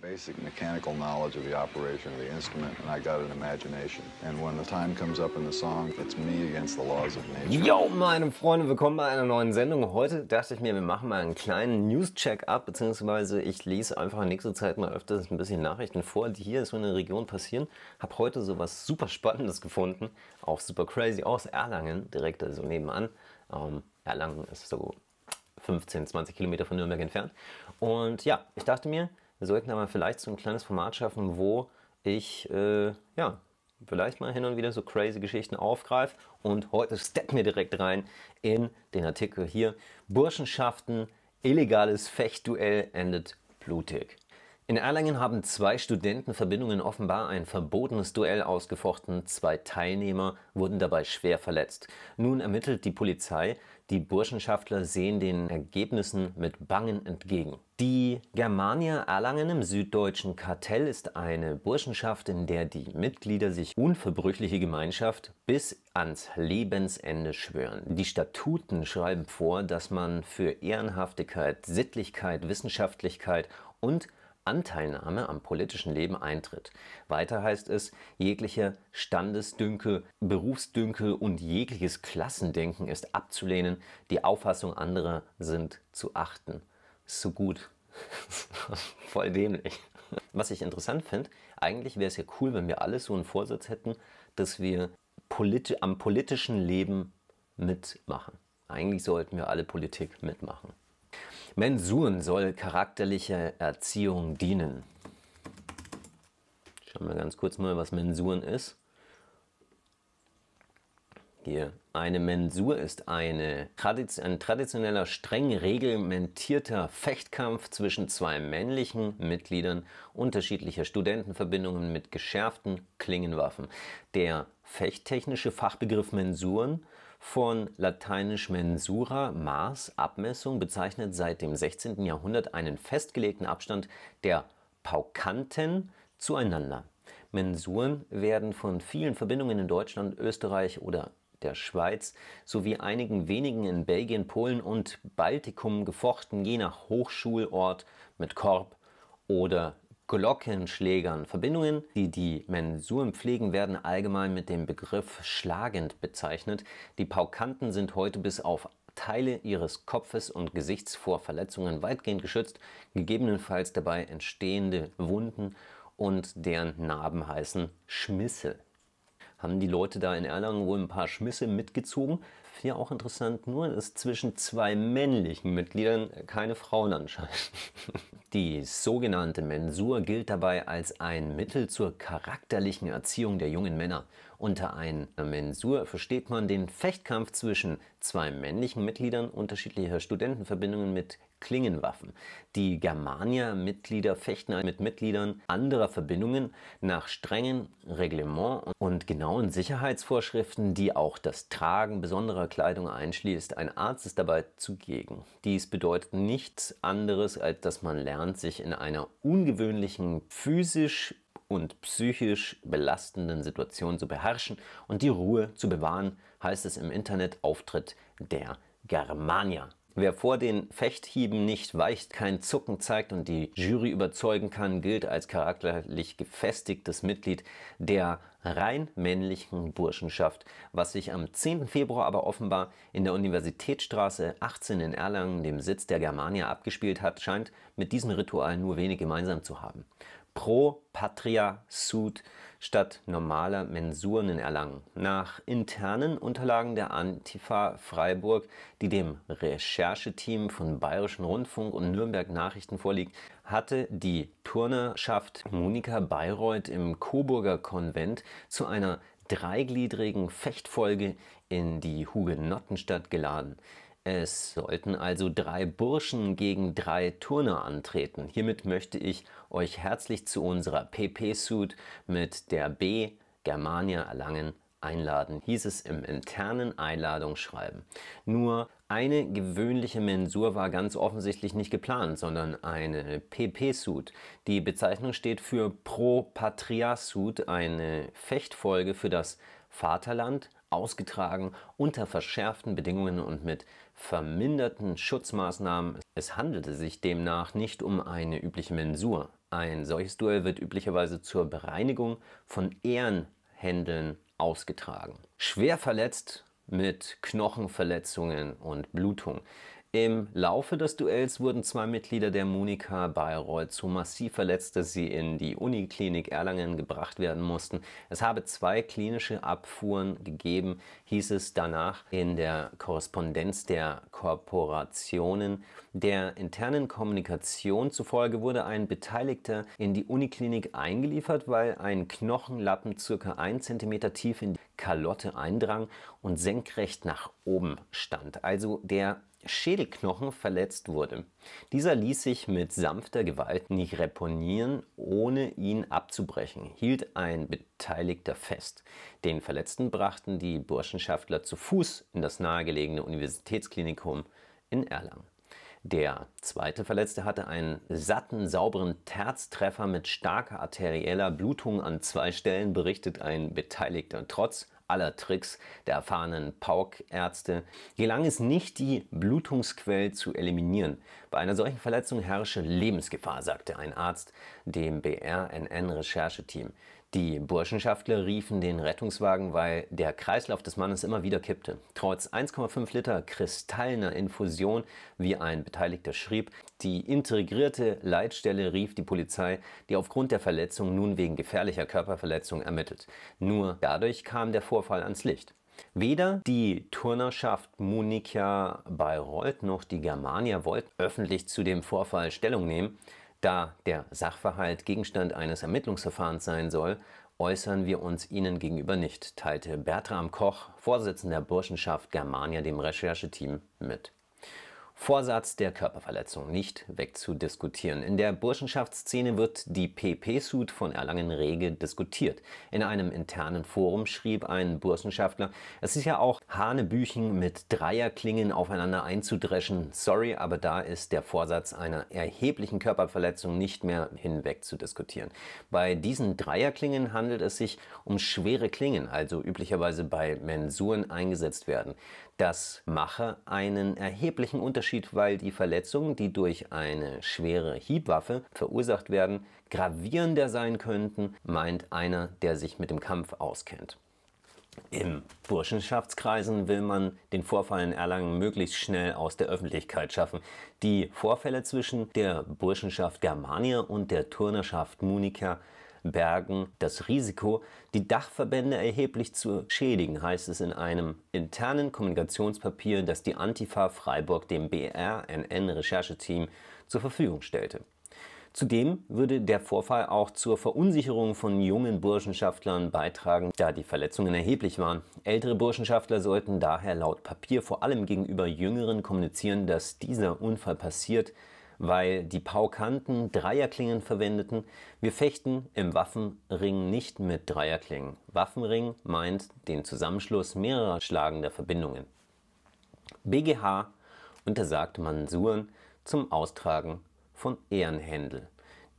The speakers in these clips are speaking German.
basic mechanical knowledge of the operation of the instrument, and I got an imagination. And when the time comes up in the song, it's me against the laws of nature. Yo, meine Freunde, willkommen bei einer neuen Sendung. Heute dachte ich mir, wir machen mal einen kleinen News-Check-up, beziehungsweise ich lese einfach in nächster Zeit mal öfters ein bisschen Nachrichten vor, die hier so in der Region passieren. Hab heute sowas super Spannendes gefunden, auch super crazy aus Erlangen, direkt so also nebenan. Ähm, Erlangen ist so 15, 20 Kilometer von Nürnberg entfernt. Und ja, ich dachte mir, wir sollten aber vielleicht so ein kleines Format schaffen, wo ich äh, ja, vielleicht mal hin und wieder so crazy Geschichten aufgreife. Und heute steppen wir direkt rein in den Artikel hier. Burschenschaften, illegales Fechtduell endet blutig. In Erlangen haben zwei Studentenverbindungen offenbar ein verbotenes Duell ausgefochten. Zwei Teilnehmer wurden dabei schwer verletzt. Nun ermittelt die Polizei. Die Burschenschaftler sehen den Ergebnissen mit Bangen entgegen. Die Germania Erlangen im süddeutschen Kartell ist eine Burschenschaft, in der die Mitglieder sich unverbrüchliche Gemeinschaft bis ans Lebensende schwören. Die Statuten schreiben vor, dass man für Ehrenhaftigkeit, Sittlichkeit, Wissenschaftlichkeit und Anteilnahme am politischen Leben eintritt. Weiter heißt es, jegliche Standesdünkel, Berufsdünkel und jegliches Klassendenken ist abzulehnen, die Auffassung anderer sind zu achten. so gut. Voll dämlich. Was ich interessant finde, eigentlich wäre es ja cool, wenn wir alle so einen Vorsatz hätten, dass wir politi am politischen Leben mitmachen. Eigentlich sollten wir alle Politik mitmachen. Mensuren soll charakterliche Erziehung dienen. Schauen wir ganz kurz mal, was Mensuren ist. Hier, eine Mensur ist eine, ein traditioneller, streng reglementierter Fechtkampf zwischen zwei männlichen Mitgliedern unterschiedlicher Studentenverbindungen mit geschärften Klingenwaffen. Der fechttechnische Fachbegriff Mensuren von lateinisch mensura, Maß, Abmessung, bezeichnet seit dem 16. Jahrhundert einen festgelegten Abstand der Paukanten zueinander. Mensuren werden von vielen Verbindungen in Deutschland, Österreich oder der Schweiz sowie einigen wenigen in Belgien, Polen und Baltikum gefochten, je nach Hochschulort mit Korb oder Glockenschlägern. Verbindungen, die die Mensuren pflegen, werden allgemein mit dem Begriff schlagend bezeichnet. Die Paukanten sind heute bis auf Teile ihres Kopfes und Gesichts vor Verletzungen weitgehend geschützt, gegebenenfalls dabei entstehende Wunden und deren Narben heißen Schmisse. Haben die Leute da in Erlangen wohl ein paar Schmisse mitgezogen? hier auch interessant, nur ist zwischen zwei männlichen Mitgliedern keine Frauen anscheinend. Die sogenannte Mensur gilt dabei als ein Mittel zur charakterlichen Erziehung der jungen Männer. Unter einer Mensur versteht man den Fechtkampf zwischen zwei männlichen Mitgliedern unterschiedlicher Studentenverbindungen mit Klingenwaffen. Die Germania-Mitglieder fechten mit Mitgliedern anderer Verbindungen nach strengen Reglement und genauen Sicherheitsvorschriften, die auch das Tragen besonderer Kleidung einschließt. Ein Arzt ist dabei zugegen. Dies bedeutet nichts anderes, als dass man lernt, sich in einer ungewöhnlichen physisch und psychisch belastenden Situation zu beherrschen und die Ruhe zu bewahren, heißt es im Internetauftritt der Germania. Wer vor den Fechthieben nicht weicht, kein Zucken zeigt und die Jury überzeugen kann, gilt als charakterlich gefestigtes Mitglied der rein männlichen Burschenschaft, was sich am 10. Februar aber offenbar in der Universitätsstraße 18 in Erlangen, dem Sitz der Germania, abgespielt hat, scheint mit diesem Ritual nur wenig gemeinsam zu haben. Pro Patria Sud statt normaler Mensuren erlangen. Nach internen Unterlagen der Antifa Freiburg, die dem Rechercheteam von Bayerischen Rundfunk und Nürnberg Nachrichten vorliegt, hatte die Turnerschaft Monika Bayreuth im Coburger Konvent zu einer dreigliedrigen Fechtfolge in die Hugenottenstadt geladen. Es sollten also drei Burschen gegen drei Turner antreten. Hiermit möchte ich euch herzlich zu unserer PP-Suit mit der B Germania Erlangen einladen, hieß es im internen Einladungsschreiben. Nur eine gewöhnliche Mensur war ganz offensichtlich nicht geplant, sondern eine PP-Suit. Die Bezeichnung steht für Pro Patria Suit, eine Fechtfolge für das Vaterland, ausgetragen unter verschärften Bedingungen und mit verminderten Schutzmaßnahmen. Es handelte sich demnach nicht um eine übliche Mensur. Ein solches Duell wird üblicherweise zur Bereinigung von Ehrenhändeln ausgetragen. Schwer verletzt mit Knochenverletzungen und Blutung. Im Laufe des Duells wurden zwei Mitglieder der Monika Bayreuth so massiv verletzt, dass sie in die Uniklinik Erlangen gebracht werden mussten. Es habe zwei klinische Abfuhren gegeben, hieß es danach in der Korrespondenz der Korporationen. Der internen Kommunikation zufolge wurde ein Beteiligter in die Uniklinik eingeliefert, weil ein Knochenlappen circa 1 cm tief in die Kalotte eindrang und senkrecht nach oben stand. Also der Schädelknochen verletzt wurde. Dieser ließ sich mit sanfter Gewalt nicht reponieren, ohne ihn abzubrechen, hielt ein Beteiligter fest. Den Verletzten brachten die Burschenschaftler zu Fuß in das nahegelegene Universitätsklinikum in Erlangen. Der zweite Verletzte hatte einen satten, sauberen Terztreffer mit starker arterieller Blutung an zwei Stellen, berichtet ein Beteiligter. Trotz aller Tricks der erfahrenen Paukärzte gelang es nicht, die Blutungsquelle zu eliminieren. Bei einer solchen Verletzung herrsche Lebensgefahr, sagte ein Arzt dem BRNN-Rechercheteam. Die Burschenschaftler riefen den Rettungswagen, weil der Kreislauf des Mannes immer wieder kippte. Trotz 1,5 Liter kristallener Infusion, wie ein Beteiligter schrieb, die integrierte Leitstelle rief die Polizei, die aufgrund der Verletzung nun wegen gefährlicher Körperverletzung ermittelt. Nur dadurch kam der Vorfall ans Licht. Weder die Turnerschaft Munica Bayreuth noch die Germania wollten öffentlich zu dem Vorfall Stellung nehmen. Da der Sachverhalt Gegenstand eines Ermittlungsverfahrens sein soll, äußern wir uns Ihnen gegenüber nicht, teilte Bertram Koch, Vorsitzender Burschenschaft Germania, dem Rechercheteam mit. Vorsatz der Körperverletzung nicht wegzudiskutieren. In der Burschenschaftsszene wird die PP-Suit von Erlangen rege diskutiert. In einem internen Forum schrieb ein Burschenschaftler, es ist ja auch Hanebüchen mit Dreierklingen aufeinander einzudreschen. Sorry, aber da ist der Vorsatz einer erheblichen Körperverletzung nicht mehr hinwegzudiskutieren. Bei diesen Dreierklingen handelt es sich um schwere Klingen, also üblicherweise bei Mensuren eingesetzt werden. Das mache einen erheblichen Unterschied Unterschied, weil die Verletzungen, die durch eine schwere Hiebwaffe verursacht werden, gravierender sein könnten, meint einer, der sich mit dem Kampf auskennt. Im Burschenschaftskreisen will man den Vorfall in Erlangen möglichst schnell aus der Öffentlichkeit schaffen. Die Vorfälle zwischen der Burschenschaft Germania und der Turnerschaft Munica Bergen das Risiko, die Dachverbände erheblich zu schädigen, heißt es in einem internen Kommunikationspapier, das die Antifa Freiburg dem BRNN-Rechercheteam zur Verfügung stellte. Zudem würde der Vorfall auch zur Verunsicherung von jungen Burschenschaftlern beitragen, da die Verletzungen erheblich waren. Ältere Burschenschaftler sollten daher laut Papier vor allem gegenüber Jüngeren kommunizieren, dass dieser Unfall passiert, weil die Paukanten Dreierklingen verwendeten. Wir fechten im Waffenring nicht mit Dreierklingen. Waffenring meint den Zusammenschluss mehrerer schlagender Verbindungen. BGH untersagt Mansuren zum Austragen von Ehrenhändel.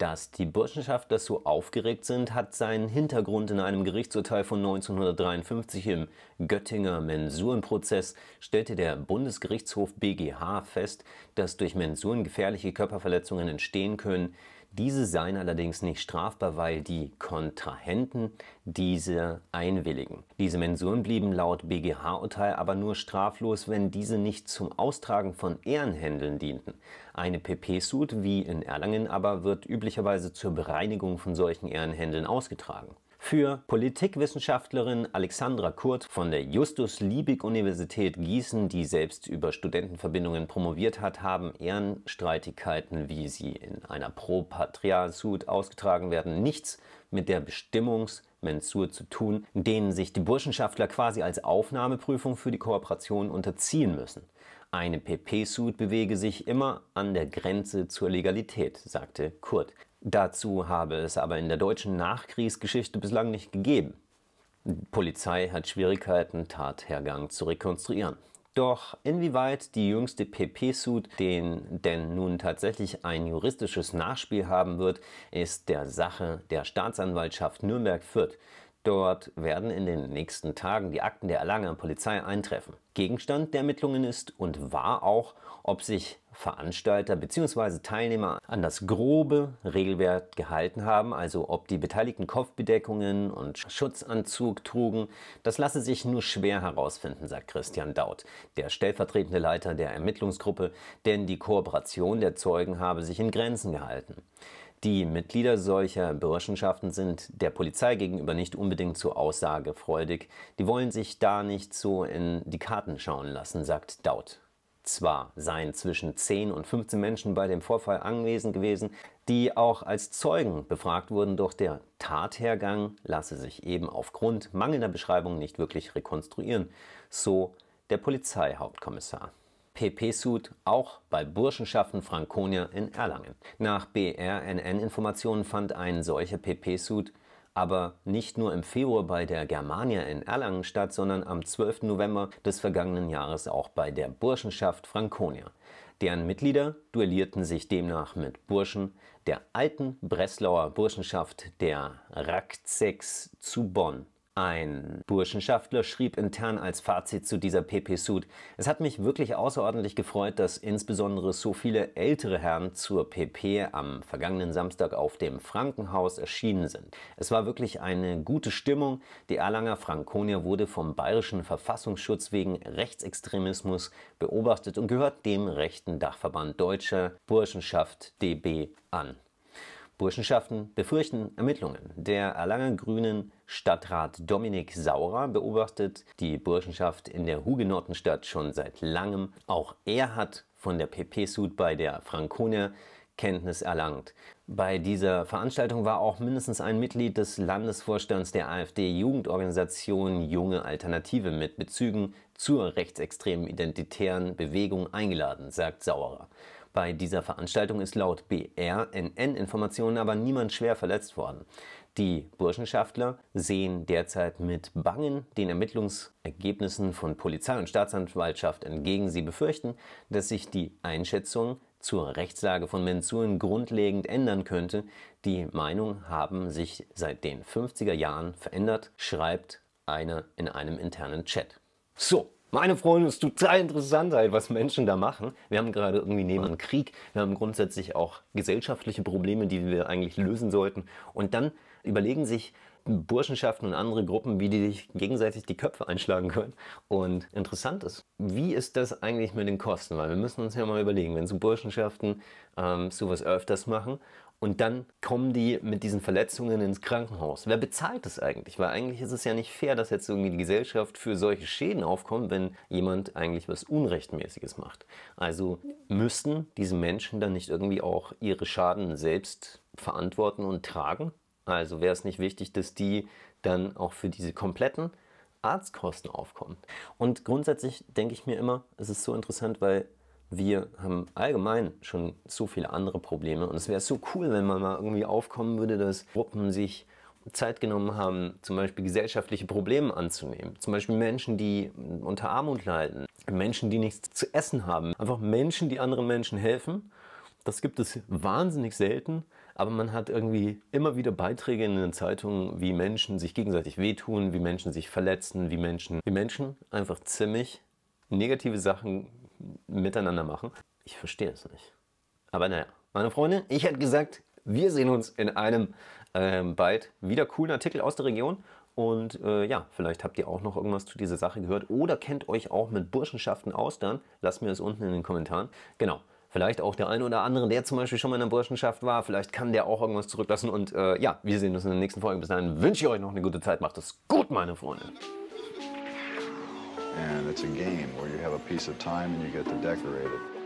Dass die Burschenschaftler so aufgeregt sind, hat seinen Hintergrund in einem Gerichtsurteil von 1953 im Göttinger Mensurenprozess stellte der Bundesgerichtshof BGH fest, dass durch Mensuren gefährliche Körperverletzungen entstehen können, diese seien allerdings nicht strafbar, weil die Kontrahenten diese einwilligen. Diese Mensuren blieben laut BGH-Urteil aber nur straflos, wenn diese nicht zum Austragen von Ehrenhändeln dienten. Eine PP-Suit wie in Erlangen aber wird üblicherweise zur Bereinigung von solchen Ehrenhändeln ausgetragen. Für Politikwissenschaftlerin Alexandra Kurt von der Justus-Liebig-Universität Gießen, die selbst über Studentenverbindungen promoviert hat, haben Ehrenstreitigkeiten, wie sie in einer Pro-Patria-Sud ausgetragen werden, nichts mit der Bestimmungs- Mensur zu tun, denen sich die Burschenschaftler quasi als Aufnahmeprüfung für die Kooperation unterziehen müssen. Eine PP-Suit bewege sich immer an der Grenze zur Legalität, sagte Kurt. Dazu habe es aber in der deutschen Nachkriegsgeschichte bislang nicht gegeben. Die Polizei hat Schwierigkeiten, Tathergang zu rekonstruieren. Doch inwieweit die jüngste PP-Suit den denn nun tatsächlich ein juristisches Nachspiel haben wird, ist der Sache der Staatsanwaltschaft Nürnberg-Fürth. Dort werden in den nächsten Tagen die Akten der Erlanger Polizei eintreffen. Gegenstand der Ermittlungen ist und war auch, ob sich Veranstalter bzw. Teilnehmer an das grobe Regelwerk gehalten haben, also ob die Beteiligten Kopfbedeckungen und Schutzanzug trugen. Das lasse sich nur schwer herausfinden, sagt Christian Daut, der stellvertretende Leiter der Ermittlungsgruppe, denn die Kooperation der Zeugen habe sich in Grenzen gehalten. Die Mitglieder solcher Burschenschaften sind der Polizei gegenüber nicht unbedingt so aussagefreudig. Die wollen sich da nicht so in die Karten schauen lassen, sagt Daut. Zwar seien zwischen 10 und 15 Menschen bei dem Vorfall anwesend gewesen, die auch als Zeugen befragt wurden, doch der Tathergang lasse sich eben aufgrund mangelnder Beschreibung nicht wirklich rekonstruieren, so der Polizeihauptkommissar pp suit auch bei Burschenschaften Franconia in Erlangen. Nach BRNN-Informationen fand ein solcher pp suit aber nicht nur im Februar bei der Germania in Erlangen statt, sondern am 12. November des vergangenen Jahres auch bei der Burschenschaft Franconia. Deren Mitglieder duellierten sich demnach mit Burschen der alten Breslauer Burschenschaft der Rakzex zu Bonn. Ein Burschenschaftler schrieb intern als Fazit zu dieser PP suit es hat mich wirklich außerordentlich gefreut, dass insbesondere so viele ältere Herren zur PP am vergangenen Samstag auf dem Frankenhaus erschienen sind. Es war wirklich eine gute Stimmung. Die Erlanger Frankonia wurde vom bayerischen Verfassungsschutz wegen Rechtsextremismus beobachtet und gehört dem rechten Dachverband Deutscher Burschenschaft DB an. Burschenschaften befürchten Ermittlungen. Der Erlanger Grünen Stadtrat Dominik Saurer beobachtet die Burschenschaft in der Hugenottenstadt schon seit langem. Auch er hat von der PP-Sud bei der Franconia Kenntnis erlangt. Bei dieser Veranstaltung war auch mindestens ein Mitglied des Landesvorstands der AfD-Jugendorganisation Junge Alternative mit Bezügen zur rechtsextremen identitären Bewegung eingeladen, sagt Saurer. Bei dieser Veranstaltung ist laut BRNN-Informationen aber niemand schwer verletzt worden. Die Burschenschaftler sehen derzeit mit Bangen den Ermittlungsergebnissen von Polizei und Staatsanwaltschaft entgegen. Sie befürchten, dass sich die Einschätzung zur Rechtslage von Mensuren grundlegend ändern könnte. Die Meinungen haben sich seit den 50er Jahren verändert, schreibt einer in einem internen Chat. So, meine Freunde, es ist total interessant, halt, was Menschen da machen. Wir haben gerade irgendwie neben einen Krieg, wir haben grundsätzlich auch gesellschaftliche Probleme, die wir eigentlich lösen sollten. Und dann überlegen sich Burschenschaften und andere Gruppen, wie die sich gegenseitig die Köpfe einschlagen können. Und interessant ist, wie ist das eigentlich mit den Kosten? Weil wir müssen uns ja mal überlegen, wenn so Burschenschaften ähm, sowas öfters machen und dann kommen die mit diesen Verletzungen ins Krankenhaus. Wer bezahlt das eigentlich? Weil eigentlich ist es ja nicht fair, dass jetzt irgendwie die Gesellschaft für solche Schäden aufkommt, wenn jemand eigentlich was Unrechtmäßiges macht. Also müssten diese Menschen dann nicht irgendwie auch ihre Schaden selbst verantworten und tragen? Also wäre es nicht wichtig, dass die dann auch für diese kompletten Arztkosten aufkommen. Und grundsätzlich denke ich mir immer, es ist so interessant, weil wir haben allgemein schon so viele andere Probleme und es wäre so cool, wenn man mal irgendwie aufkommen würde, dass Gruppen sich Zeit genommen haben, zum Beispiel gesellschaftliche Probleme anzunehmen. Zum Beispiel Menschen, die unter Armut leiden, Menschen, die nichts zu essen haben. Einfach Menschen, die anderen Menschen helfen. Das gibt es wahnsinnig selten aber man hat irgendwie immer wieder Beiträge in den Zeitungen, wie Menschen sich gegenseitig wehtun, wie Menschen sich verletzen, wie Menschen, wie Menschen einfach ziemlich negative Sachen miteinander machen. Ich verstehe es nicht. Aber naja, meine Freunde, ich hätte gesagt, wir sehen uns in einem ähm, bald wieder coolen Artikel aus der Region. Und äh, ja, vielleicht habt ihr auch noch irgendwas zu dieser Sache gehört oder kennt euch auch mit Burschenschaften aus, dann lasst mir das unten in den Kommentaren. Genau, vielleicht auch der eine oder andere, der zum Beispiel schon mal in der Burschenschaft war, vielleicht kann der auch irgendwas zurücklassen. Und äh, ja, wir sehen uns in der nächsten Folge. Bis dahin wünsche ich euch noch eine gute Zeit. Macht es gut, meine Freunde. And it's a game where you have a piece of time and you get to decorate it.